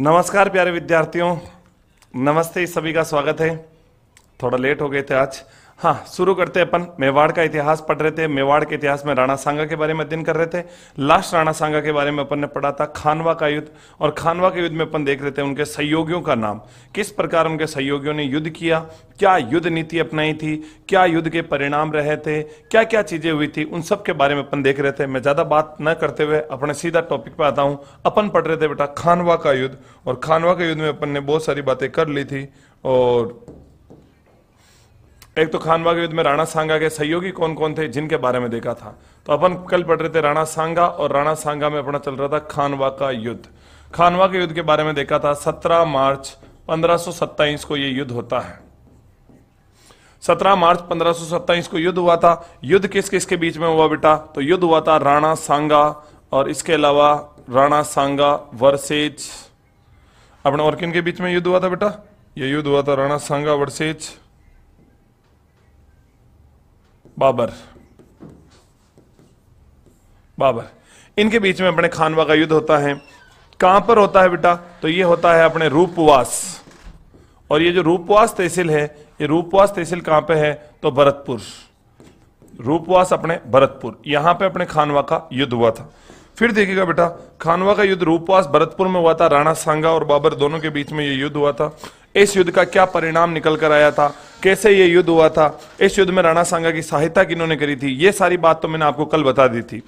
नमस्कार प्यारे विद्यार्थियों नमस्ते सभी का स्वागत है थोड़ा लेट हो गए थे आज हाँ शुरू करते हैं अपन मेवाड़ का इतिहास पढ़ रहे थे मेवाड़ के इतिहास में राणा सांगा के बारे में अध्ययन कर रहे थे लास्ट राणा सांगा के बारे में अपन ने पढ़ा था खानवा का युद्ध और खानवा के युद्ध में अपन देख रहे थे उनके सहयोगियों का नाम किस प्रकार उनके सहयोगियों ने युद्ध किया क्या युद्ध नीति अपनाई थी क्या युद्ध के परिणाम रहे थे क्या क्या चीजें हुई थी उन सब के बारे में अपन देख रहे थे मैं ज्यादा बात न करते हुए अपने सीधा टॉपिक पर आता हूँ अपन पढ़ रहे थे बेटा खानवा का युद्ध और खानवा के युद्ध में अपन ने बहुत सारी बातें कर ली थी और एक तो खानवा के युद्ध में राणा सांगा के सहयोगी कौन कौन थे जिनके बारे में देखा था तो अपन कल पढ़ रहे थे राणा सांगा और राणा सांगा में अपना चल रहा था खानवा का युद्ध खानवा के युद्ध के बारे में देखा था सत्रह मार्च पंद्रह को यह युद्ध होता है सत्रह मार्च पंद्रह को युद्ध हुआ था युद्ध किस किस के बीच में हुआ बेटा तो युद्ध हुआ था राणा सांगा और इसके अलावा राणा सांगा वर्सेज अपने और किन के बीच में युद्ध हुआ था बेटा यह युद्ध हुआ था राणा सांगा वर्सेज बाबर बाबर इनके बीच में अपने खानवा का युद्ध होता है कहां पर होता है बेटा तो ये होता है अपने रूपवास और ये जो रूपवास तहसील है ये रूपवास तहसील कहां पे है तो भरतपुर रूपवास अपने भरतपुर यहां पे अपने खानवा का युद्ध हुआ था फिर देखिएगा बेटा खानवा का युद्ध रूपवास भरतपुर में हुआ था राणा सांगा और बाबर दोनों के बीच में ये युद्ध हुआ था इस युद्ध का क्या परिणाम निकल कर आया था कैसे ये युद्ध हुआ था इस युद्ध में राणा सांगा की सहायता किन्होंने करी थी ये सारी बात तो मैंने आपको कल बता दी थी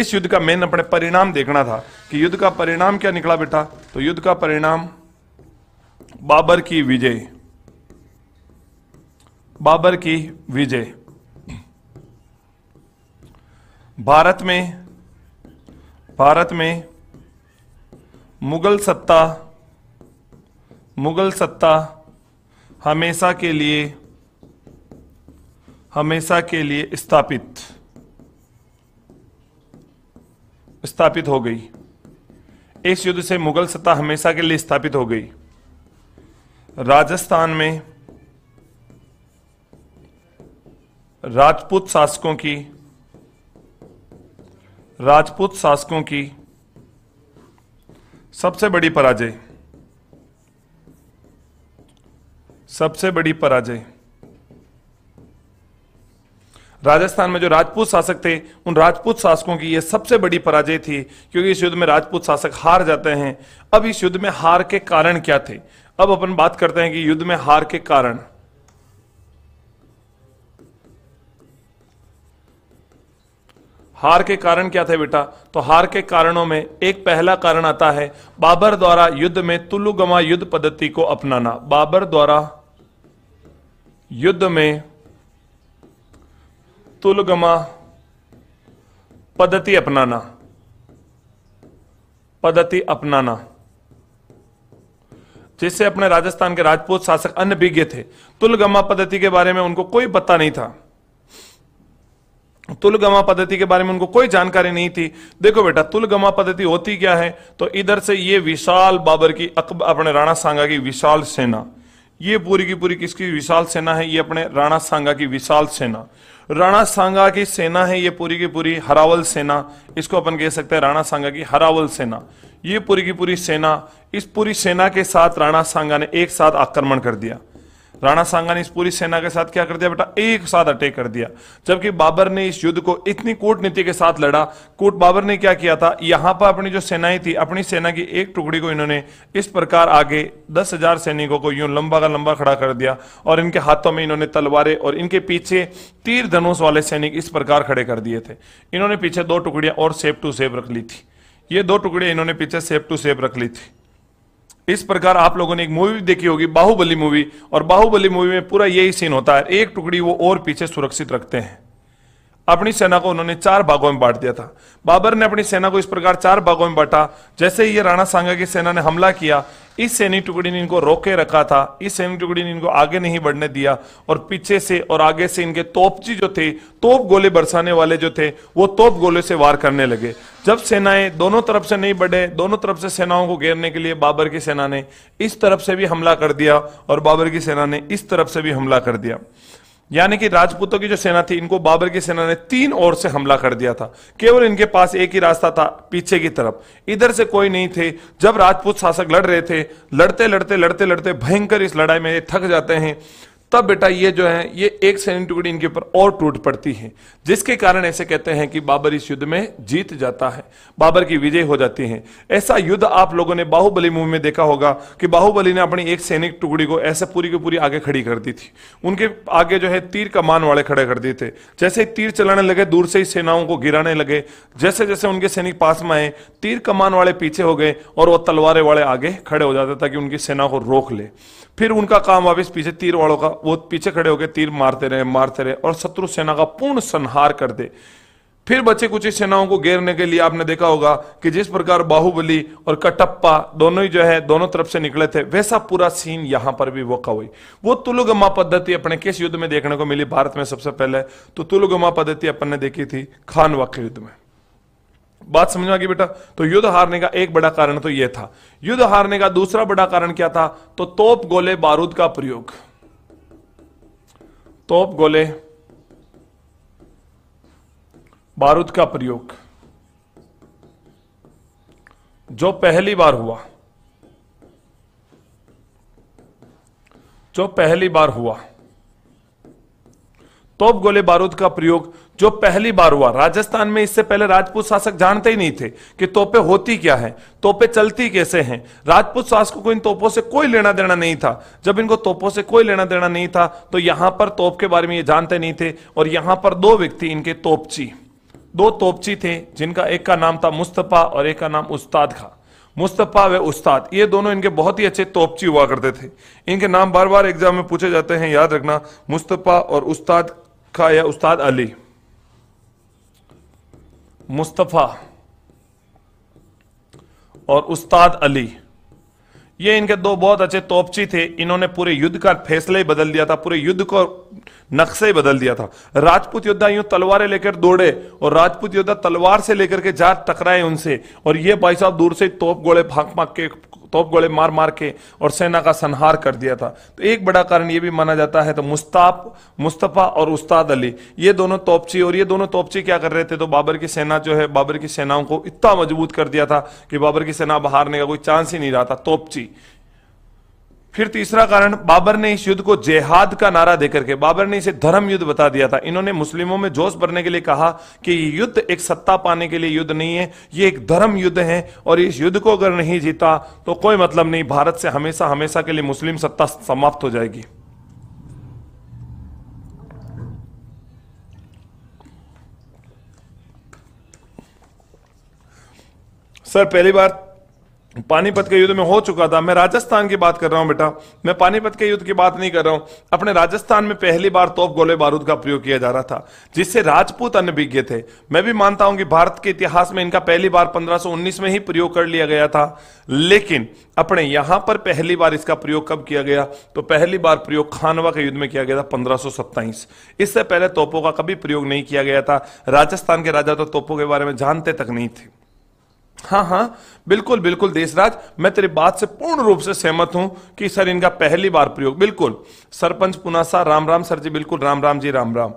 इस युद्ध का मेन अपने परिणाम देखना था कि युद्ध का परिणाम क्या निकला बेटा तो युद्ध का परिणाम बाबर की विजय बाबर की विजय भारत में भारत में मुगल सत्ता मुगल सत्ता हमेशा के लिए हमेशा के लिए स्थापित स्थापित हो गई इस युद्ध से मुगल सत्ता हमेशा के लिए स्थापित हो गई राजस्थान में राजपूत शासकों की राजपूत शासकों की सबसे बड़ी पराजय सबसे बड़ी पराजय राजस्थान में जो राजपूत शासक थे उन राजपूत शासकों की यह सबसे बड़ी पराजय थी क्योंकि इस युद्ध में राजपूत शासक हार जाते हैं अब इस युद्ध में हार के कारण क्या थे अब अपन बात करते हैं कि युद्ध में हार के कारण हार के कारण क्या थे बेटा तो हार के कारणों में एक पहला कारण आता है बाबर द्वारा युद्ध में तुलुगमा युद्ध पद्धति को अपनाना बाबर द्वारा युद्ध में तुलगमा पद्धति अपनाना पद्धति अपनाना जिससे अपने राजस्थान के राजपूत शासक अन्य विज्ञ थे तुलगमा पद्धति के बारे में उनको कोई पता नहीं था तुलगमा पद्धति के बारे में उनको कोई जानकारी नहीं थी देखो बेटा तुलगमा पद्धति होती क्या है तो इधर से ये विशाल बाबर की अकबर अपने राणा सांगा की विशाल सेना ये पूरी की पूरी किसकी विशाल सेना है ये अपने राणा सांगा की विशाल सेना राणा सांगा की सेना है ये पूरी की पूरी हरावल सेना इसको अपन कह सकते हैं राणा सांगा की हरावल सेना ये पूरी की पूरी सेना इस पूरी सेना के साथ राणा सांगा ने एक साथ आक्रमण कर दिया राणा सांगा ने इस पूरी सेना के साथ क्या कर दिया बेटा एक साथ अटैक कर दिया जबकि बाबर ने इस युद्ध को इतनी कूटनीति के साथ लड़ा कूट बाबर ने क्या किया था यहां पर अपनी जो सेनाएं थी अपनी सेना की एक टुकड़ी को इन्होंने इस प्रकार आगे दस हजार सैनिकों को यूं लंबा का लंबा खड़ा कर दिया और इनके हाथों में इन्होंने तलवारें और इनके पीछे तीर धनुष वाले सैनिक इस प्रकार खड़े कर दिए थे इन्होंने पीछे दो टुकड़ियां और सेब टू सेफ रख ली थी ये दो टुकड़े इन्होंने पीछे सेब टू सेफ रख ली थी इस प्रकार आप लोगों ने एक मूवी देखी होगी बाहुबली मूवी और बाहुबली मूवी में पूरा यही सीन होता है एक टुकड़ी वो और पीछे सुरक्षित रखते हैं अपनी सेना को उन्होंने चार भागों में बांट दिया था बाबर ने अपनी सेना को इस प्रकार चार भागों में बांटा जैसे ही ये राणा सांगा की सेना ने हमला किया इस सैनिक टुकड़ी ने इनको रोके रखा था इस सैनिक टुकड़ी ने इनको आगे नहीं बढ़ने दिया और पीछे से और आगे से इनके तोपची जो थे तोप गोले बरसाने वाले जो थे वो तोप गोले से वार करने लगे जब सेनाएं दोनों तरफ से नहीं बढ़े दोनों तरफ से सेनाओं को घेरने के लिए बाबर की सेना ने इस तरफ से भी हमला कर दिया और बाबर की सेना ने इस तरफ से भी हमला कर दिया यानी कि राजपूतों की जो सेना थी इनको बाबर की सेना ने तीन ओर से हमला कर दिया था केवल इनके पास एक ही रास्ता था पीछे की तरफ इधर से कोई नहीं थे जब राजपूत शासक लड़ रहे थे लड़ते लड़ते लड़ते लड़ते भयंकर इस लड़ाई में थक जाते हैं तब बेटा ये जो है ये एक सैनिक टुकड़ी इनके ऊपर और टूट पड़ती है जिसके कारण ऐसे कहते हैं कि बाबर इस युद्ध में जीत जाता है बाबर की विजय हो जाती है ऐसा युद्ध आप लोगों ने बाहुबली मूवी में देखा होगा कि बाहुबली ने अपनी एक सैनिक टुकड़ी को ऐसे पूरी की पूरी आगे खड़ी कर दी थी उनके आगे जो है तीर कमान वाले खड़े कर दिए थे जैसे तीर चलाने लगे दूर से ही सेनाओं को गिराने लगे जैसे जैसे उनके सैनिक पास में आए तीर कमान वाले पीछे हो गए और वो तलवारे वाले आगे खड़े हो जाते ताकि उनकी सेना को रोक ले फिर उनका काम वापिस पीछे तीर वालों का वो पीछे खड़े होकर तीर मारते रहे मारते रहे और शत्रु सेना का पूर्ण संहार कर दे फिर बचे कुछ सेनाओं को घेरने के लिए आपने देखा होगा कि जिस प्रकार बाहुबली और कटप्पा दोनों ही जो है दोनों तरफ से निकले थे वैसा पूरा सीन यहां पर भी वका हुई वो तुलुगमा पद्धति अपने किस युद्ध में देखने को मिली भारत में सबसे पहले तो तुलुगमा पद्धति अपन ने देखी थी खान के युद्ध में बात समझ में आ गई बेटा तो युद्ध हारने का एक बड़ा कारण तो यह था युद्ध हारने का दूसरा बड़ा कारण क्या था तो तोप गोले बारूद का प्रयोग तोप गोले बारूद का प्रयोग जो पहली बार हुआ जो पहली बार हुआ तोप गोले बारूद का प्रयोग जो पहली बार हुआ राजस्थान में इससे पहले राजपूत शासक जानते ही नहीं थे कि तोपे होती क्या है तोपे चलती कैसे हैं राजपूत शासकों को इन तोपों से कोई लेना देना नहीं था जब इनको तोपों से कोई लेना देना नहीं था तो यहां पर तोप के बारे में ये जानते नहीं थे और यहां पर दो व्यक्ति इनके तोपची दो तोपची थे जिनका एक का नाम था मुस्तफा और एक का नाम उस्ताद खा मुस्तफा व उस्ताद ये दोनों इनके बहुत ही अच्छे तोपची हुआ करते थे इनके नाम बार बार एग्जाम में पूछे जाते हैं याद रखना मुस्तफा और उस्ताद खा या उस्ताद अली मुस्तफ़ा और उस्ताद अली ये इनके दो बहुत अच्छे तोपची थे इन्होंने पूरे युद्ध का फैसला ही बदल दिया था पूरे युद्ध को नक्शे ही बदल दिया था राजपूत योद्धा यूं तलवारें लेकर दौड़े और राजपूत योद्धा तलवार से लेकर के जा टकराए उनसे और ये भाई साहब दूर से तोप गोले फाक फाक के तोप गोले मार मार के और सेना का संहार कर दिया था तो एक बड़ा कारण ये भी माना जाता है तो मुस्ताफ मुस्तफ़ा और उस्ताद अली ये दोनों तोपची और ये दोनों तोपची क्या कर रहे थे तो बाबर की सेना जो है बाबर की सेनाओं को इतना मजबूत कर दिया था कि बाबर की सेना बाहर हारने का कोई चांस ही नहीं रहा था तोपची फिर तीसरा कारण बाबर ने इस युद्ध को जेहाद का नारा देकर के बाबर ने इसे धर्म युद्ध बता दिया था इन्होंने मुस्लिमों में जोश भरने के लिए कहा कि ये युद्ध एक सत्ता पाने के लिए युद्ध नहीं है ये एक धर्म युद्ध है और इस युद्ध को अगर नहीं जीता तो कोई मतलब नहीं भारत से हमेशा हमेशा के लिए मुस्लिम सत्ता समाप्त हो जाएगी सर पहली बार पानीपत के युद्ध में हो चुका था मैं राजस्थान की बात कर रहा हूं बेटा मैं पानीपत के युद्ध की बात नहीं कर रहा हूं अपने राजस्थान में पहली बार तोप गोले बारूद का प्रयोग किया जा रहा था जिससे राजपूत अनभिज्ञ थे मैं भी मानता हूं कि भारत के इतिहास में इनका पहली बार 1519 में ही प्रयोग कर लिया गया था लेकिन अपने यहां पर पहली बार इसका प्रयोग कब किया गया तो पहली बार प्रयोग खानवा के युद्ध में किया गया था पंद्रह इससे पहले तोपों का कभी प्रयोग नहीं किया गया था राजस्थान के राजा तो तोपों के बारे में जानते तक नहीं थे हाँ हाँ बिल्कुल बिल्कुल देशराज मैं तेरी बात से पूर्ण रूप से सहमत हूं कि सर इनका पहली बार प्रयोग बिल्कुल सरपंच पुनासा राम राम सर जी बिल्कुल राम राम जी राम राम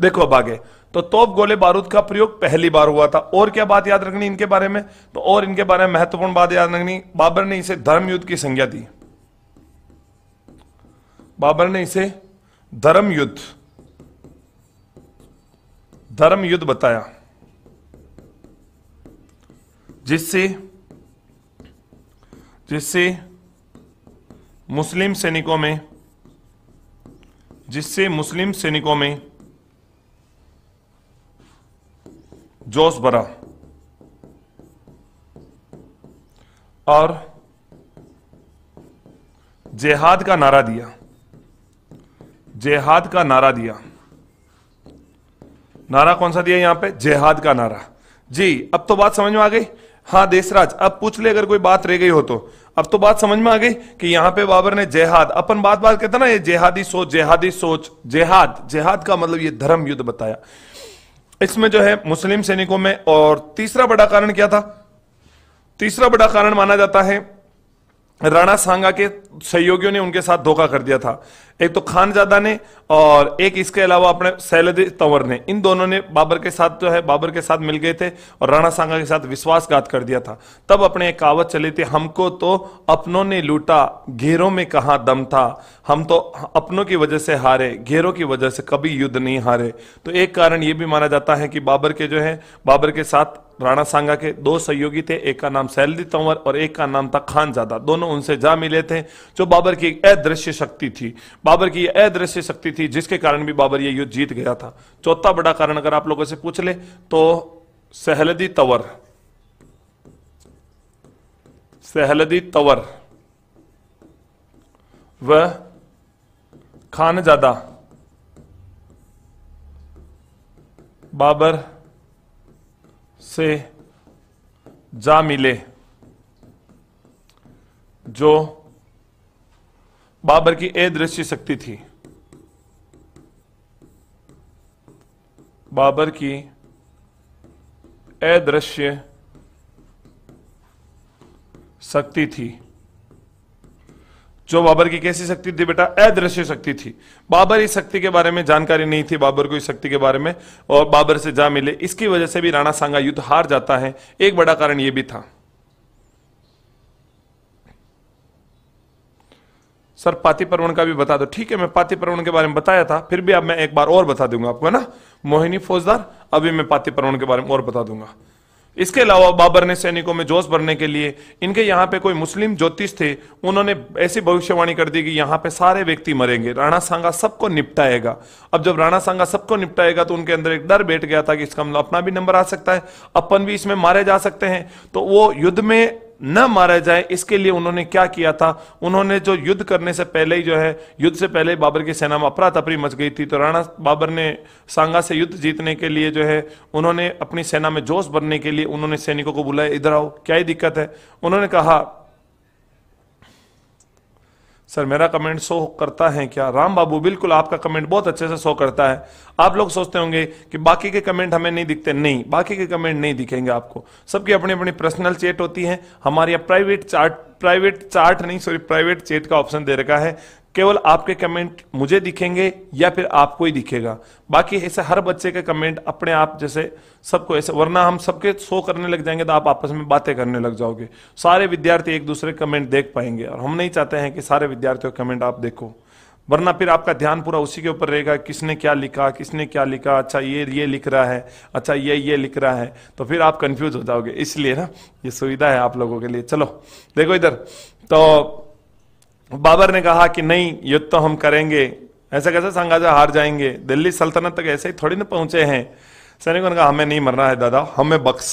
देखो अब आगे तो तोप गोले बारूद का प्रयोग पहली बार हुआ था और क्या बात याद रखनी इनके बारे में तो और इनके बारे में महत्वपूर्ण बात याद रखनी बाबर ने इसे धर्म युद्ध की संज्ञा दी बाबर ने इसे धर्म युद्ध धर्म युद्ध बताया जिससे जिससे मुस्लिम सैनिकों में जिससे मुस्लिम सैनिकों में जोश भरा और जेहाद का नारा दिया जेहाद का नारा दिया नारा कौन सा दिया यहां पे जेहाद का नारा जी अब तो बात समझ में आ गई हाँ देशराज अब पूछ ले अगर कोई बात रह गई हो तो अब तो बात समझ में आ गई कि यहाँ पे बाबर ने जेहाद अपन बात बात कहते ना ये जेहादी सोच जेहादी सोच जेहाद जेहाद का मतलब ये धर्म युद्ध बताया इसमें जो है मुस्लिम सैनिकों में और तीसरा बड़ा कारण क्या था तीसरा बड़ा कारण माना जाता है राणा सांगा के सहयोगियों ने उनके साथ धोखा कर दिया था एक तो खानजादा ने और एक इसके अलावा अपने सैलद तंवर ने इन दोनों ने बाबर के साथ जो है बाबर के साथ मिल गए थे और राणा सांगा के साथ विश्वासघात कर दिया था तब अपने एक कहावत चली थी हमको तो अपनों ने लूटा घेरों में कहा दम था हम तो अपनों की वजह से हारे घेरों की वजह से कभी युद्ध नहीं हारे तो एक कारण ये भी माना जाता है कि बाबर के जो है बाबर के साथ राणा सांगा के दो सहयोगी थे एक का नाम सैलदी तंवर और एक का नाम था खान जादा दोनों उनसे जा मिले थे जो बाबर की अदृश्य शक्ति थी बाबर की अदृश्य शक्ति थी जिसके कारण भी बाबर ये युद्ध जीत गया था चौथा बड़ा कारण अगर आप लोगों से पूछ ले तो सहलदी तंवर सहलदी तंवर व खानजादा बाबर से जा मिले जो बाबर की अदृश्य शक्ति थी बाबर की अदृश्य शक्ति थी जो बाबर की कैसी शक्ति थी बेटा अदृश्य शक्ति थी बाबर इस शक्ति के बारे में जानकारी नहीं थी बाबर को इस शक्ति के बारे में और बाबर से जा मिले इसकी वजह से भी राणा सांगा युद्ध हार जाता है एक बड़ा कारण यह भी था सर पाति पर्वण का भी बता दो ठीक है मैं पाति पर्वण के बारे में बताया था फिर भी अब मैं एक बार और बता दूंगा आपको है ना मोहिनी फौजदार अभी मैं पाति पर्वण के बारे में और बता दूंगा इसके अलावा बाबर ने सैनिकों में जोश भरने के लिए इनके यहाँ पे कोई मुस्लिम ज्योतिष थे उन्होंने ऐसी भविष्यवाणी कर दी कि यहाँ पे सारे व्यक्ति मरेंगे राणा सांगा सबको निपटाएगा अब जब राणा सांगा सबको निपटाएगा तो उनके अंदर एक डर बैठ गया था कि इसका मतलब अपना भी नंबर आ सकता है अपन भी इसमें मारे जा सकते हैं तो वो युद्ध में न मारा जाए इसके लिए उन्होंने क्या किया था उन्होंने जो युद्ध करने से पहले ही जो है युद्ध से पहले बाबर की सेना में अपरा तपरी मच गई थी तो राणा बाबर ने सांगा से युद्ध जीतने के लिए जो है उन्होंने अपनी सेना में जोश भरने के लिए उन्होंने सैनिकों को बुलाया इधर आओ क्या ही दिक्कत है उन्होंने कहा सर मेरा कमेंट सो करता है क्या राम बाबू बिल्कुल आपका कमेंट बहुत अच्छे से सो करता है आप लोग सोचते होंगे कि बाकी के कमेंट हमें नहीं दिखते नहीं बाकी के कमेंट नहीं दिखेंगे आपको सबकी अपनी अपनी पर्सनल चैट होती है हमारी प्राइवेट चार्ट प्राइवेट चार्ट नहीं सॉरी प्राइवेट चैट का ऑप्शन दे रखा है केवल आपके कमेंट मुझे दिखेंगे या फिर आपको ही दिखेगा बाकी ऐसे हर बच्चे के कमेंट अपने आप जैसे सबको ऐसे वरना हम सबके शो करने लग जाएंगे तो आप आपस में बातें करने लग जाओगे सारे विद्यार्थी एक दूसरे कमेंट देख पाएंगे और हम नहीं चाहते हैं कि सारे विद्यार्थियों के कमेंट आप देखो वरना फिर आपका ध्यान पूरा उसी के ऊपर रहेगा किसने क्या लिखा किसने क्या लिखा अच्छा ये ये लिख रहा है अच्छा ये ये लिख रहा है तो फिर आप कंफ्यूज हो जाओगे इसलिए ना ये सुविधा है आप लोगों के लिए चलो देखो इधर तो बाबर ने कहा कि नहीं युद्ध तो हम करेंगे ऐसा कैसे संगाजा हार जाएंगे दिल्ली सल्तनत तक ऐसे ही थोड़ी ना पहुंचे हैं सैनिकों ने कहा हमें नहीं मरना है दादा हमें बख्श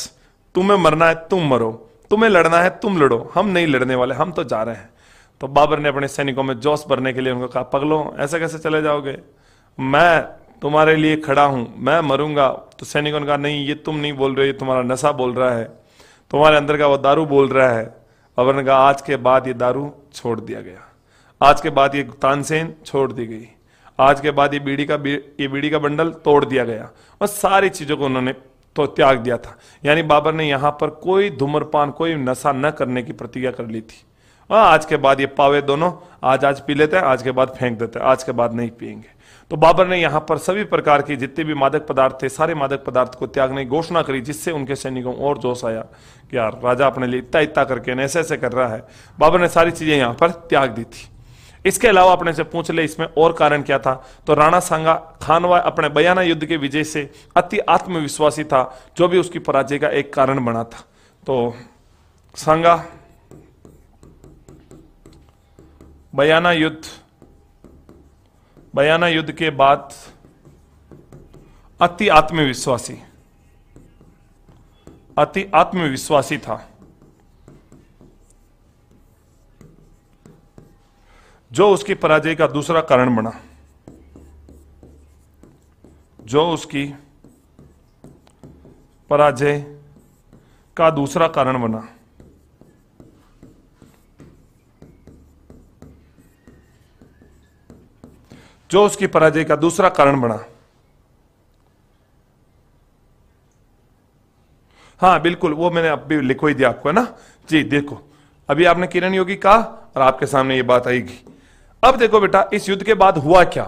तुम्हें मरना है तुम मरो तुम्हें लड़ना है तुम लड़ो हम नहीं लड़ने वाले हम तो जा रहे हैं तो बाबर ने अपने सैनिकों में जोश भरने के लिए उनको कहा पगलों ऐसे कैसे चले जाओगे मैं तुम्हारे लिए खड़ा हूँ मैं मरूंगा तो सैनिकों ने कहा नहीं ये तुम नहीं बोल रहे ये तुम्हारा नशा बोल रहा है तुम्हारे अंदर का वो दारू बोल रहा है बाबर ने कहा आज के बाद ये दारू छोड़ दिया गया आज के बाद ये तानसेन छोड़ दी गई आज के बाद ये बीड़ी का ये बीड़ी का बंडल तोड़ दिया गया और सारी चीज़ों को उन्होंने तो त्याग दिया था यानी बाबर ने यहाँ पर कोई धूम्रपान कोई नशा न करने की प्रतिज्ञा कर ली थी हाँ, आज के बाद ये पावे दोनों आज आज पी लेते हैं आज के बाद फेंक देते हैं आज के बाद नहीं पियेंगे तो बाबर ने यहाँ पर सभी प्रकार के जितने भी मादक पदार्थ थे सारे मादक पदार्थ को त्यागने की घोषणा करी जिससे उनके सैनिकों और जोश आया कि यार राजा अपने लिए इतना इतना करके ऐसे ऐसे कर रहा है बाबर ने सारी चीज़ें यहां पर त्याग दी थी इसके अलावा अपने से पूछ ले इसमें और कारण क्या था तो राणा सांगा खानवा अपने बयाना युद्ध के विजय से अति आत्मविश्वासी था जो भी उसकी पराजय का एक कारण बना था तो सांगा बयाना युद्ध बयाना युद्ध के बाद अति आत्मविश्वासी अति आत्मविश्वासी था जो उसकी पराजय का दूसरा कारण बना जो उसकी पराजय का दूसरा कारण बना जो उसकी पराजय का दूसरा कारण बना हाँ बिल्कुल वो मैंने अभी लिखो ही दिया आपको है ना जी देखो अभी आपने किरण योगी कहा और आपके सामने ये बात आएगी अब देखो बेटा इस युद्ध के बाद हुआ क्या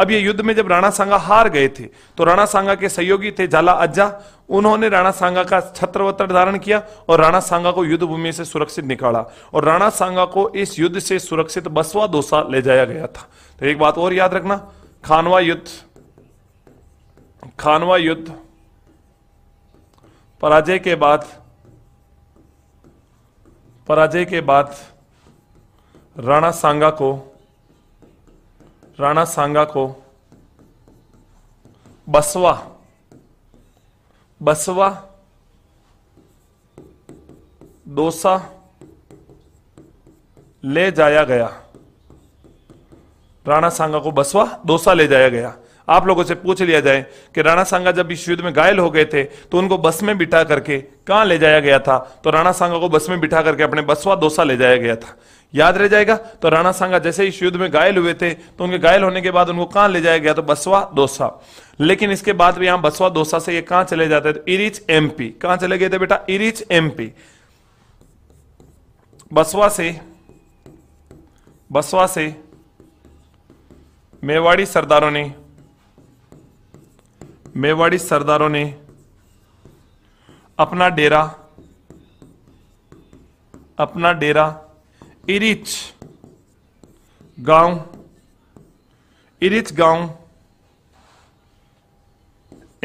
अब ये युद्ध में जब राणा सांगा हार गए थे तो राणा सांगा के सहयोगी थे झाला अज्जा उन्होंने राणा सांगा का छत्र धारण किया और राणा सांगा को युद्ध भूमि से सुरक्षित निकाला और राणा सांगा को इस युद्ध से सुरक्षित बसवा दोसा ले जाया गया था तो एक बात और याद रखना खानवा युद्ध खानवा युद्ध पराजय के बाद पराजय के बाद राणा सांगा को राणा सांगा को बसवा बसवा दोसा ले जाया गया राणा सांगा को बसवा दोसा ले जाया गया आप लोगों से पूछ लिया जाए कि राणा सांगा जब इस युद्ध में घायल हो गए थे तो उनको बस में बिठा करके कहां ले जाया गया था तो राणा सांगा को बस में बिठा करके अपने बसवा दोसा ले जाया गया था याद रह जाएगा तो राणा सांगा जैसे इस युद्ध में घायल हुए थे तो उनके घायल होने के बाद उनको कहां ले जाया गया तो बसवा दोसा लेकिन इसके बाद भी यहां बसवा दोसा से ये कहां चले जाते थे इरिच एमपी कहां चले गए थे बेटा इरिच एमपी बसवा से बसवा से मेवाड़ी सरदारों ने मेवाड़ी सरदारों ने अपना डेरा अपना डेरा इरिच गांव इरिच गांव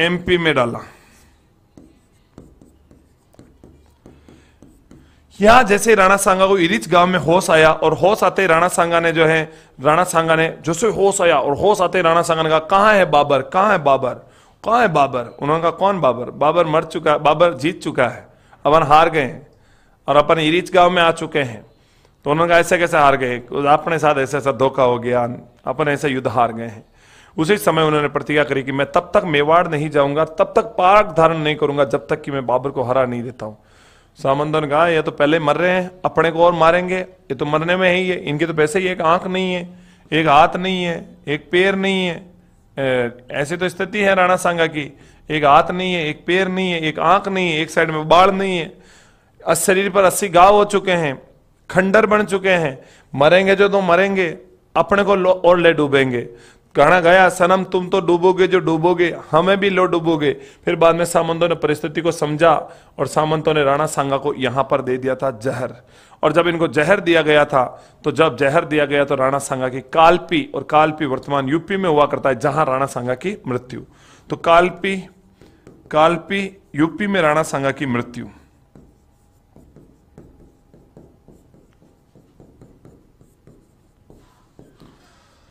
एमपी में डाला यहां जैसे राणा सांगा को इरिच गांव में होश आया और होश आते राणा सांगा ने जो है राणा सांगा ने जैसे होश आया और होश आते राणा सांगा ने कहा है बाबर कहां है बाबर कौन है बाबर उन्होंने कहा कौन बाबर बाबर मर चुका है बाबर जीत चुका है अपन हार गए हैं और अपन इरीच गांव में आ चुके हैं तो उन्होंने कहा ऐसे कैसे हार गए अपने साथ ऐसा ऐसा धोखा हो गया अपन ऐसे युद्ध हार गए हैं उसी समय उन्होंने प्रतिज्ञा करी कि मैं तब तक मेवाड़ नहीं जाऊंगा तब तक पार्क धारण नहीं करूंगा जब तक कि मैं बाबर को हरा नहीं देता हूं सामंदर कहा यह तो पहले मर रहे हैं अपने को और मारेंगे ये तो मरने में ही है इनके तो वैसे ही एक आंख नहीं है एक हाथ नहीं है एक पैर नहीं है ऐसे तो स्थिति है राणा सांगा की एक हाथ नहीं है एक पैर नहीं है एक आंख नहीं है एक साइड में बाढ़ नहीं है शरीर पर अस्सी गांव हो चुके हैं खंडर बन चुके हैं मरेंगे जो तो मरेंगे अपने को और ले डूबेंगे कहना गया सनम तुम तो डूबोगे जो डूबोगे हमें भी लो डूबोगे फिर बाद में सामंतों ने परिस्थिति को समझा और सामंतों ने राणा सांगा को यहां पर दे दिया था जहर और जब इनको जहर दिया गया था तो जब जहर दिया गया तो राणा सांगा की कालपी और कालपी वर्तमान यूपी में हुआ करता है जहां राणा सांगा की मृत्यु तो कालपी कालपी यूपी में राणा सांगा की मृत्यु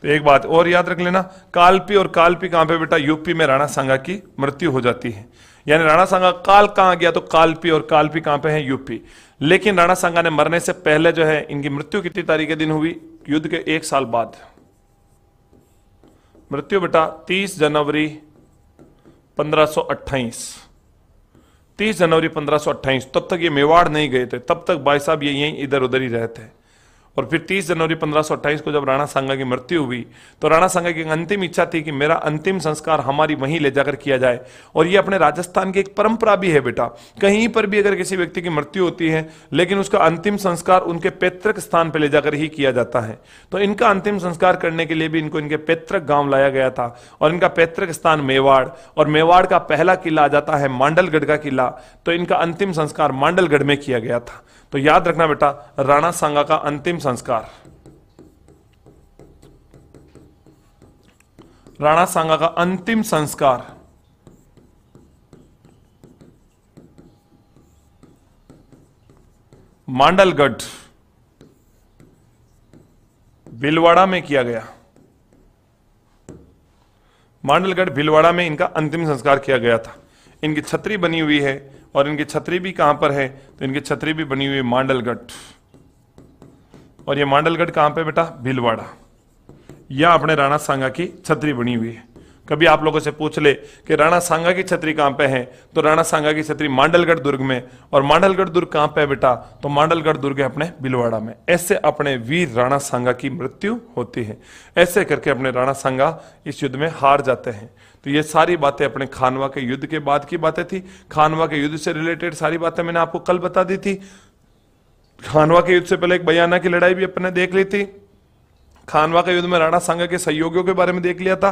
तो एक बात और याद रख लेना कालपी और कालपी कहां पे बेटा यूपी में राणा सांगा की मृत्यु हो जाती है यानी राणा सांगा काल कहां गया तो कालपी और कालपी कहां पे है यूपी लेकिन राणा सांगा ने मरने से पहले जो है इनकी मृत्यु कितनी तारीख के दिन हुई युद्ध के एक साल बाद मृत्यु बेटा 30 जनवरी 1528 30 जनवरी 1528 तब तक ये मेवाड़ नहीं गए थे तब तक भाई साहब ये यहीं इधर उधर ही रहते और फिर 30 जनवरी 1528 को जब राणा सांगा की मृत्यु हुई तो राणा सांगा की अंतिम इच्छा थी कि मेरा अंतिम संस्कार हमारी वहीं ले जाकर किया जाए और ये अपने राजस्थान की एक परंपरा भी है बेटा कहीं पर भी अगर किसी व्यक्ति की मृत्यु होती है लेकिन उसका अंतिम संस्कार उनके पैतृक स्थान पर ले जाकर ही किया जाता है तो इनका अंतिम संस्कार करने के लिए भी इनको इनके पैतृक गाँव लाया गया था और इनका पैतृक स्थान मेवाड़ और मेवाड़ का पहला किला आ जाता है मांडलगढ़ का किला तो इनका अंतिम संस्कार मांडलगढ़ में किया गया था तो याद रखना बेटा राणा सांगा का अंतिम संस्कार राणा सांगा का अंतिम संस्कार मांडलगढ़ भिलवाड़ा में किया गया मांडलगढ़ भिलवाड़ा में इनका अंतिम संस्कार किया गया था इनकी छतरी बनी हुई है और इनकी छतरी भी कहां पर है तो इनकी छतरी भी बनी हुई है मांडलगढ़ और ये मांडलगढ़ कहाँ पे बेटा भीलवाड़ा यह अपने राणा सांगा की छतरी बनी हुई है कभी आप लोगों से पूछ ले कि राणा सांगा की छतरी कहाँ पे है तो राणा सांगा की छतरी मांडलगढ़ दुर्ग में और मांडलगढ़ दुर्ग कहाँ पे है बेटा तो मांडलगढ़ दुर्ग है अपने भिलवाड़ा में ऐसे अपने वीर राणा सांगा की मृत्यु होती है ऐसे करके अपने राणा सांगा इस युद्ध में हार जाते हैं तो ये सारी बातें अपने खानवा के युद्ध के बाद की बातें थी खानवा के युद्ध से रिलेटेड सारी बातें मैंने आपको कल बता दी थी खानवा के युद्ध से पहले एक बयाना की लड़ाई भी अपने देख ली थी खानवा के युद्ध में राणा संघ के सहयोगियों के बारे में देख लिया था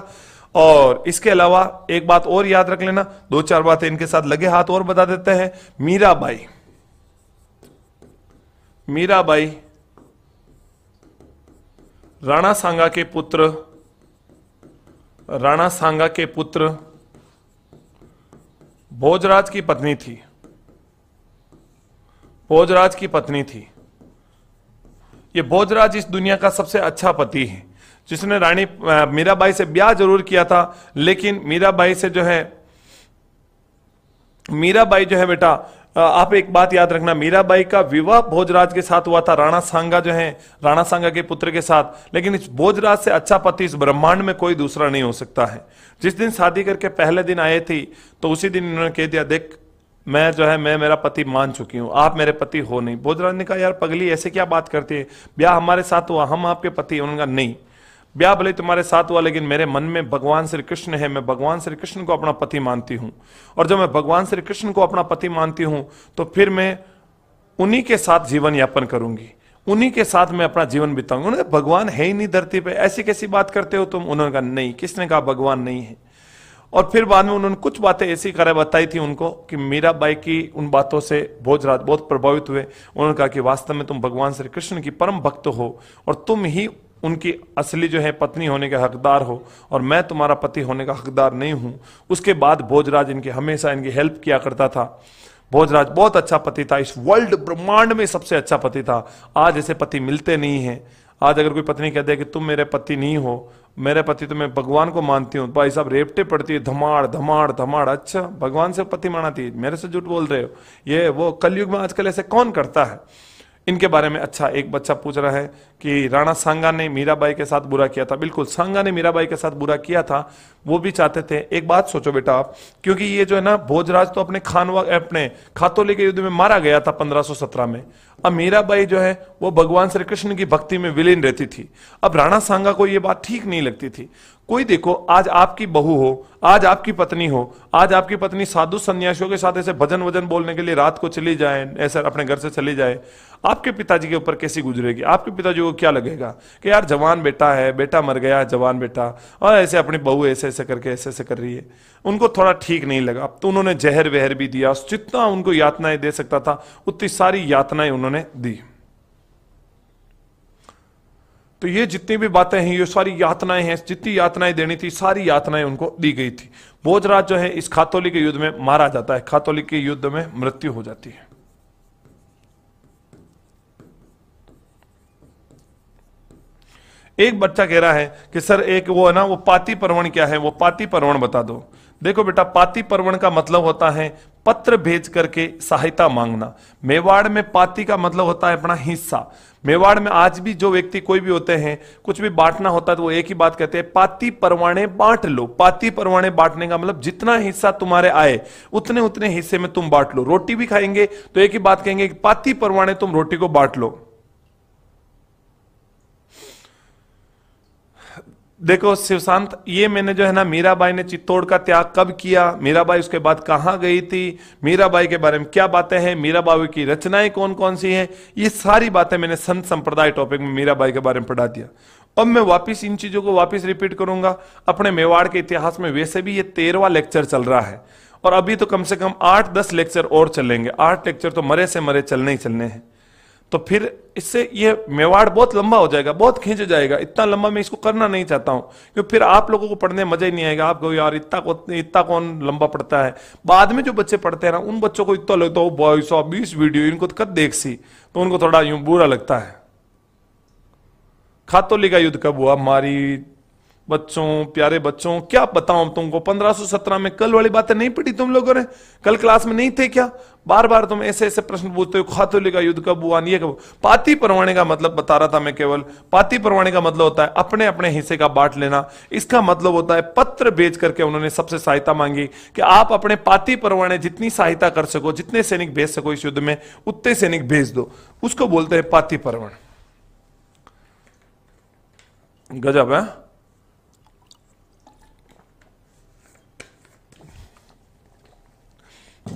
और इसके अलावा एक बात और याद रख लेना दो चार बातें इनके साथ लगे हाथ और बता देते हैं मीराबाई मीराबाई राणा सांगा के पुत्र राणा सांगा के पुत्र भोजराज की पत्नी थी भोजराज की पत्नी थी ये भोजराज इस दुनिया का सबसे अच्छा पति है जिसने रानी मीराबाई से ब्याह जरूर किया था लेकिन मीराबाई से जो है मीराबाई जो है बेटा आप एक बात याद रखना मीराबाई का विवाह भोजराज के साथ हुआ था राणा सांगा जो है राणा सांगा के पुत्र के साथ लेकिन इस भोजराज से अच्छा पति इस ब्रह्मांड में कोई दूसरा नहीं हो सकता है जिस दिन शादी करके पहले दिन आए थी तो उसी दिन इन्होंने कह दिया देख मैं जो है मैं मेरा पति मान चुकी हूँ आप मेरे पति हो नहीं भोजराज ने कहा यार पगली ऐसे क्या बात करती है ब्याह हमारे साथ हुआ हम आपके पति उन्होंने कहा नहीं ब्याह भले तुम्हारे साथ हुआ लेकिन मेरे मन में भगवान श्री कृष्ण है मैं भगवान श्री कृष्ण को अपना पति मानती हूँ और जब मैं भगवान श्री कृष्ण को अपना पति मानती हूँ तो फिर मैं उन्हीं के साथ जीवन यापन करूंगी उन्हीं के साथ मैं अपना जीवन बिताऊंगी उन्होंने भगवान है ही नहीं धरती पे ऐसी कैसी बात करते हो तुम उन्होंने कहा नहीं किसने कहा भगवान नहीं है और फिर बाद में उन्होंने कुछ बातें ऐसी करा बताई थी उनको कि मीरा बाई की उन बातों से भोजराज बहुत प्रभावित हुए उन्होंने कहा कि वास्तव में तुम भगवान श्री कृष्ण की परम भक्त हो और तुम ही उनकी असली जो है पत्नी होने के हकदार हो और मैं तुम्हारा पति होने का हकदार नहीं हूं उसके बाद भोजराज इनकी हमेशा इनकी हेल्प किया करता था भोजराज बहुत अच्छा पति था इस वर्ल्ड ब्रह्मांड में सबसे अच्छा पति था आज ऐसे पति मिलते नहीं हैं आज अगर कोई पत्नी कह दे कि तुम मेरे पति नहीं हो मेरे पति तो मैं भगवान को मानती हूँ भाई साहब रेपटे पड़ती है धमाड़ धमाड़ धमाड़ अच्छा भगवान से पति मानाती है मेरे से झूठ बोल रहे हो ये वो कलयुग में आजकल ऐसे कौन करता है इनके बारे में अच्छा एक बच्चा पूछ रहा है कि राणा सांगा ने मीराबाई के साथ बुरा किया था बिल्कुल सांगा ने मीराबाई के साथ बुरा किया था वो भी चाहते थे एक बात सोचो बेटा आप क्योंकि ये जो है ना भोजराज तो अपने खानवा अपने खातोली के युद्ध में मारा गया था 1517 में अब मीराबाई जो है वो भगवान श्री कृष्ण की भक्ति में विलीन रहती थी अब राणा सांगा को ये बात ठीक नहीं लगती थी कोई देखो आज आपकी बहू हो आज आपकी पत्नी हो आज आपकी पत्नी साधु संन्यासियों के साथ ऐसे भजन वजन बोलने के लिए रात को चली जाए ऐसे अपने घर से चली जाए आपके पिताजी के ऊपर कैसी गुजरेगी आपके पिताजी को क्या लगेगा कि यार जवान बेटा है बेटा मर गया जवान बेटा और ऐसे अपनी बहू ऐसे ऐसे करके ऐसे ऐसे कर रही है उनको थोड़ा ठीक नहीं लगा तो उन्होंने जहर वहर भी दिया जितना उनको यातनाएं दे सकता था उतनी सारी यातनाएं उन्होंने दी तो ये जितनी भी बातें हैं ये सारी यातनाएं हैं जितनी यातनाएं देनी थी सारी यातनाएं उनको दी गई थी भोजराज जो है इस खातोली के युद्ध में मारा जाता है खातोली के युद्ध में मृत्यु हो जाती है एक बच्चा कह रहा है कि सर एक वो है ना वो पाती पर्वण क्या है वो पाती परवण बता दो देखो बेटा पाती परवण का मतलब होता है पत्र भेज करके सहायता मांगना मेवाड़ में पाती का मतलब होता है अपना हिस्सा मेवाड़ में आज भी जो व्यक्ति कोई भी होते हैं कुछ भी बांटना होता है तो वो एक ही बात कहते हैं पाती परवाणे बांट लो पाती परवाणे बांटने का मतलब जितना हिस्सा तुम्हारे आए उतने उतने हिस्से में तुम बांट लो रोटी भी खाएंगे तो एक ही बात कहेंगे कि पाती परवाणे तुम रोटी को बांट लो देखो शिवशांत ये मैंने जो है ना मीराबाई ने चित्तौड़ का त्याग कब किया मीराबाई उसके बाद कहाँ गई थी मीराबाई के बारे में क्या बातें हैं मीराबाई की रचनाएं कौन कौन सी हैं ये सारी बातें मैंने संत संप्रदाय टॉपिक में मीराबाई के बारे में पढ़ा दिया अब मैं वापस इन चीजों को वापस रिपीट करूंगा अपने मेवाड़ के इतिहास में वैसे भी ये तेरवा लेक्चर चल रहा है और अभी तो कम से कम आठ दस लेक्चर और चलेंगे आठ लेक्चर तो मरे से मरे चलने ही चलने हैं तो फिर इससे ये मेवाड़ बहुत लंबा हो जाएगा बहुत खींच जाएगा इतना लंबा मैं इसको करना नहीं चाहता हूं क्योंकि फिर आप लोगों को पढ़ने मजा ही नहीं आएगा आप कहो यार इतना कौन इतना कौन लंबा पढ़ता है बाद में जो बच्चे पढ़ते हैं ना उन बच्चों को इतना लगता हो बॉय सौ बीस वीडियो इनको तो कद देख सी तो उनको थोड़ा यूं बुरा लगता है खातोली का युद्ध कब हुआ मारी बच्चों प्यारे बच्चों क्या बताऊं तुमको 1517 में कल वाली बातें नहीं पढ़ी तुम लोगों ने कल क्लास में नहीं थे क्या बार बार तुम ऐसे ऐसे प्रश्न पूछते हो खातुल का युद्ध कब हुआ नहीं कब पाती परवाने का मतलब बता रहा था मैं केवल पाती परवाने का मतलब होता है अपने अपने हिस्से का बांट लेना इसका मतलब होता है पत्र भेज करके उन्होंने सबसे सहायता मांगी कि आप अपने पाती परवाने जितनी सहायता कर सको जितने सैनिक भेज सको इस युद्ध में उतने सैनिक भेज दो उसको बोलते हैं पाती परवण गजब है हाँ?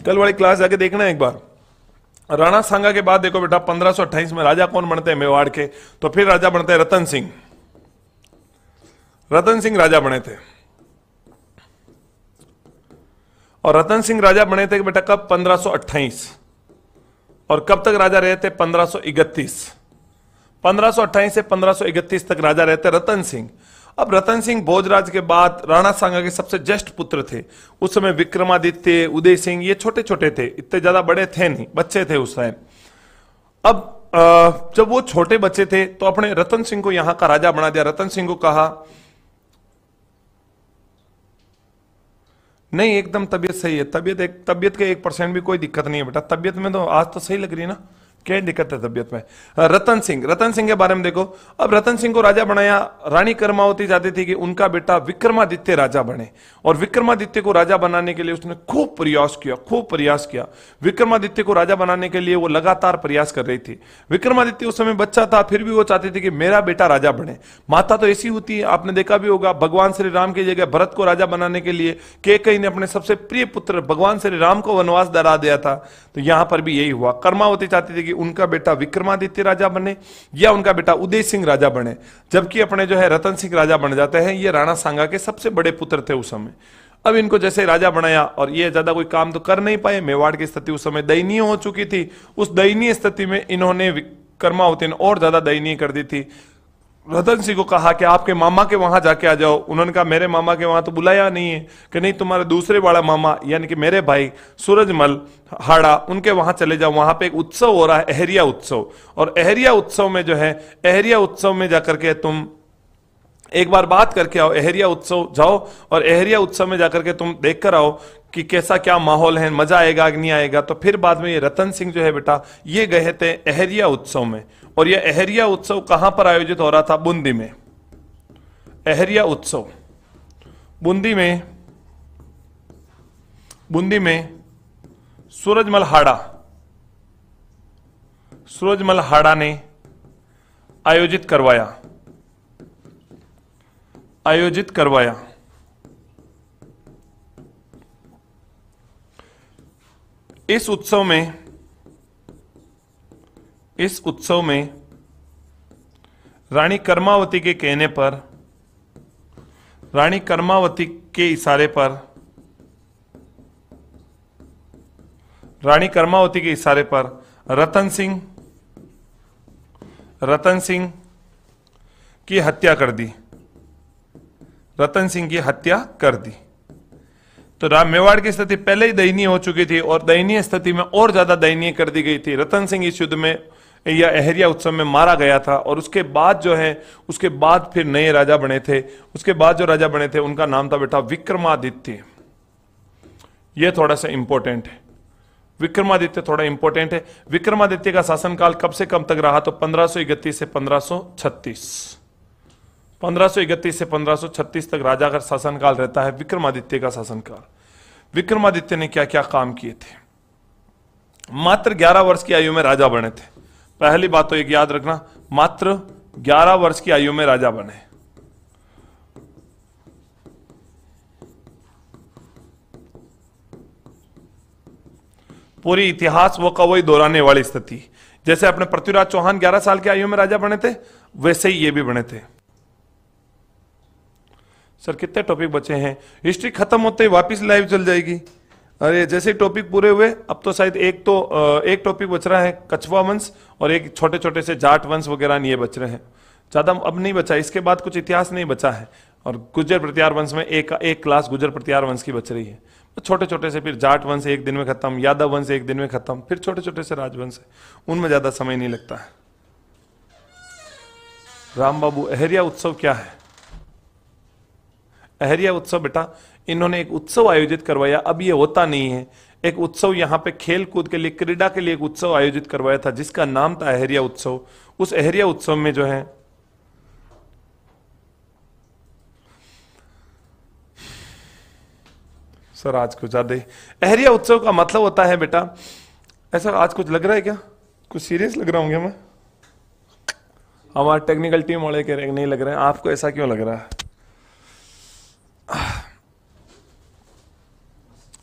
कल वाली क्लास जाके देखना एक बार राणा सांगा के बाद देखो बेटा पंद्रह में राजा कौन बनते हैं मेवाड़ के तो फिर राजा बनते हैं रतन सिंह रतन सिंह राजा बने थे और रतन सिंह राजा बने थे बेटा कब पंद्रह और कब तक राजा रहे थे पंद्रह सो से 1531 तक राजा रहते रतन सिंह अब रतन सिंह भोजराज के बाद राणा सांगा के सबसे ज्येष्ठ पुत्र थे उस समय विक्रमादित्य उदय सिंह ये छोटे छोटे थे इतने ज्यादा बड़े थे नहीं बच्चे थे उस टाइम अब जब वो छोटे बच्चे थे तो अपने रतन सिंह को यहां का राजा बना दिया रतन सिंह को कहा नहीं एकदम तबियत सही है तबियत एक तबियत के एक परसेंट भी कोई दिक्कत नहीं है बेटा तबियत में तो आज तो सही लग रही है ना क्या दिक्कत है तबियत में रतन सिंह रतन सिंह के बारे में देखो अब रतन सिंह को राजा बनाया रानी कर्मावती चाहती थी कि उनका बेटा विक्रमादित्य राजा बने और विक्रमादित्य को राजा बनाने के लिए उसने खूब प्रयास किया खूब प्रयास किया विक्रमादित्य को राजा बनाने के लिए वो लगातार प्रयास कर रही थी विक्रमादित्य उस समय बच्चा था फिर भी वो चाहती थी कि मेरा बेटा राजा बने माता तो ऐसी होती है आपने देखा भी होगा भगवान श्री राम की जगह भरत को राजा बनाने के लिए केकई ने अपने सबसे प्रिय पुत्र भगवान श्री राम को वनवास डरा दिया था तो यहां पर भी यही हुआ कर्मावती चाहती थी कि उनका बेटा विक्रमादित्य राजा बने या उनका बेटा उदय सिंह राजा बने जबकि अपने जो है रतन सिंह राजा बन जाते हैं ये राणा सांगा के सबसे बड़े पुत्र थे उस समय अब इनको जैसे राजा बनाया और ये ज्यादा कोई काम तो कर नहीं पाए मेवाड़ की स्थिति उस समय दयनीय हो चुकी थी उस दयनीय स्थिति में इन्होंने कर्मावतीन और ज्यादा दयनीय कर दी थी रतन सिंह को कहा कि आपके मामा के वहां जाके आ जाओ उन्होंने कहा मेरे मामा के वहां तो बुलाया नहीं है कि नहीं तुम्हारे दूसरे वाला मामा यानी कि मेरे भाई सूरजमल हाड़ा उनके वहां चले जाओ वहां पे एक उत्सव हो रहा है एहरिया उत्सव और एहरिया उत्सव में जो है एहरिया उत्सव में जाकर के तुम एक बार बात करके आओ एहरिया उत्सव जाओ और एहरिया उत्सव में जाकर के तुम देख कर आओ कि कैसा क्या माहौल है मजा आएगा कि नहीं आएगा तो फिर बाद में ये रतन सिंह जो है बेटा ये गए थे अहरिया उत्सव में और ये अहरिया उत्सव कहां पर आयोजित हो रहा था बूंदी में अहरिया उत्सव बूंदी में बूंदी में सूरजमल हाड़ा सूरजमल हाड़ा ने आयोजित करवाया आयोजित करवाया इस उत्सव में इस उत्सव में रानी कर्मावती के कहने पर रानी कर्मावती के इशारे पर रानी कर्मावती के इशारे पर रतन सिंह रतन सिंह की हत्या कर दी रतन सिंह की हत्या कर दी तो राम मेवाड़ की स्थिति पहले ही दयनीय हो चुकी थी और दयनीय स्थिति में और ज्यादा दयनीय कर दी गई थी रतन सिंह इस युद्ध में या अहरिया उत्सव में मारा गया था और उसके बाद जो है उसके बाद फिर नए राजा बने थे उसके बाद जो राजा बने थे उनका नाम था बेटा विक्रमादित्य यह थोड़ा सा इंपॉर्टेंट है विक्रमादित्य थोड़ा इंपॉर्टेंट है विक्रमादित्य का शासनकाल कब से कब तक रहा तो पंद्रह से पंद्रह 1531 से 1536 तक राजा का शासनकाल रहता है विक्रमादित्य का शासनकाल विक्रमादित्य ने क्या क्या काम किए थे मात्र 11 वर्ष की आयु में राजा बने थे पहली बात तो एक याद रखना मात्र 11 वर्ष की आयु में राजा बने पूरी इतिहास व कवई दोहराने वाली स्थिति जैसे अपने पृथ्वीराज चौहान 11 साल की आयु में राजा बने थे वैसे ही ये भी बने थे सर कितने टॉपिक बचे हैं हिस्ट्री खत्म होते ही वापस लाइव चल जाएगी अरे जैसे टॉपिक पूरे हुए अब तो शायद एक तो एक टॉपिक बच रहा है कछवा वंश और एक छोटे छोटे से जाट वंश वगैरह ये बच रहे हैं ज़्यादा अब नहीं बचा इसके बाद कुछ इतिहास नहीं बचा है और गुजर प्रत्यार वंश में एक एक क्लास गुजर प्रत्यार वंश की बच रही है तो छोटे छोटे से फिर जाट वंश एक दिन में खत्म यादव वंश एक दिन में खत्म फिर छोटे छोटे से राजवंश है उनमें ज़्यादा समय नहीं लगता है राम बाबू अहरिया उत्सव क्या है अहरिया उत्सव बेटा इन्होंने एक उत्सव आयोजित करवाया अब ये होता नहीं है एक उत्सव यहाँ पे खेल कूद के लिए क्रीडा के लिए एक उत्सव आयोजित करवाया था जिसका नाम था अहरिया उत्सव उस अहरिया उत्सव में जो है सर आज कुछ ज्यादा अहरिया उत्सव का मतलब होता है बेटा ऐसा आज कुछ लग रहा है क्या कुछ सीरियस लग रहा हूँ क्या मैं हमारे टेक्निकल टीम वाले कह रहे नहीं लग रहे हैं आपको ऐसा क्यों लग रहा है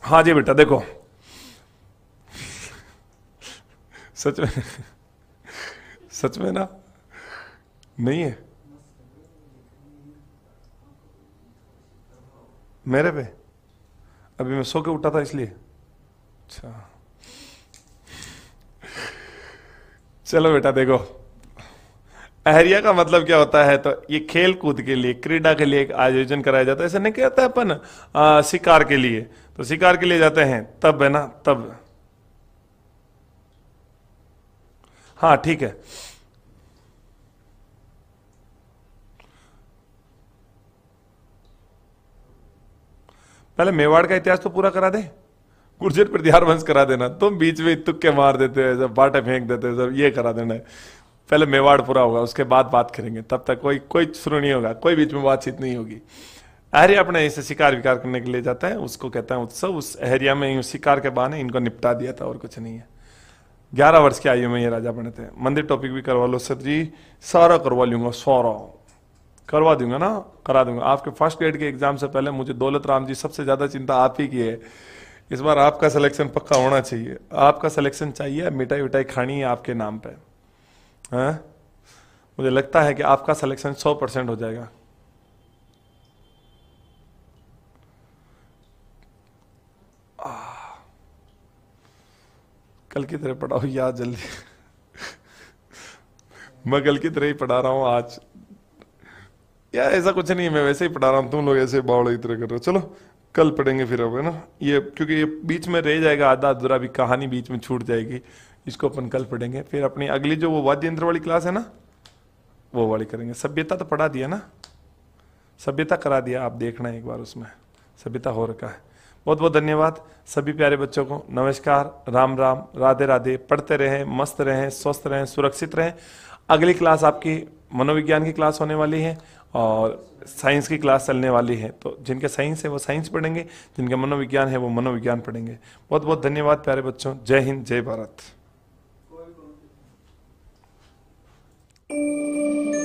हाँ जी बेटा देखो सच में सच में ना नहीं है मेरे पे अभी मैं सो के उठा था इसलिए अच्छा चलो बेटा देखो अहरिया का मतलब क्या होता है तो ये खेल कूद के लिए क्रीडा के लिए एक आयोजन कराया जाता है ऐसा नहीं कहता है अपन शिकार के लिए तो शिकार के लिए जाते हैं तब है ना तब हाँ ठीक है पहले मेवाड़ का इतिहास तो पूरा करा दे गुर्जर प्रतिहार वंश करा देना तुम बीच में तुक्के मार देते हो जब बाटे फेंक देते हो जब ये करा देना है पहले मेवाड़ पूरा होगा उसके बाद बात करेंगे तब तक कोई कोई शुरू नहीं होगा कोई बीच में बातचीत नहीं होगी अहरिया अपने इसे शिकार विकार करने के लिए जाते हैं उसको कहता है उत्सव उस अहरिया में शिकार के बहाने इनको निपटा दिया था और कुछ नहीं है ग्यारह वर्ष की आयु में ये राजा बने थे मंदिर टॉपिक भी करवा लो सर जी सारा करवा लूंगा सौरा करवा दूंगा ना करा दूंगा आपके फर्स्ट ग्रेड के एग्जाम से पहले मुझे दौलत राम जी सबसे ज़्यादा चिंता आप ही की है इस बार आपका सिलेक्शन पक्का होना चाहिए आपका सिलेक्शन चाहिए मिठाई विठाई खानी है आपके नाम पर हैं मुझे लगता है कि आपका सिलेक्शन 100 परसेंट हो जाएगा कल की तरह पढ़ाओ याद जल्दी मैं कल की तरह ही पढ़ा रहा हूं आज यार ऐसा कुछ नहीं है मैं वैसे ही पढ़ा रहा हूँ तुम लोग ऐसे बावड़े की तरह कर रहे हो चलो कल पढ़ेंगे फिर अब है ना ये क्योंकि ये बीच में रह जाएगा आधा अधूरा भी कहानी बीच में छूट जाएगी इसको अपन कल पढ़ेंगे फिर अपनी अगली जो वो वाद्य यंत्र वाली क्लास है ना वो वाली करेंगे सभ्यता तो पढ़ा दिया ना सभ्यता करा दिया आप देखना एक बार उसमें सभ्यता हो रखा है बहुत बहुत धन्यवाद सभी प्यारे बच्चों को नमस्कार राम राम राधे राधे पढ़ते रहें मस्त रहें स्वस्थ रहें सुरक्षित रहें अगली क्लास आपकी मनोविज्ञान की क्लास होने वाली है और साइंस की क्लास चलने वाली है तो जिनका साइंस है वो साइंस पढ़ेंगे जिनका मनोविज्ञान है वो मनोविज्ञान पढ़ेंगे बहुत बहुत धन्यवाद प्यारे बच्चों जय हिंद जय भारत うん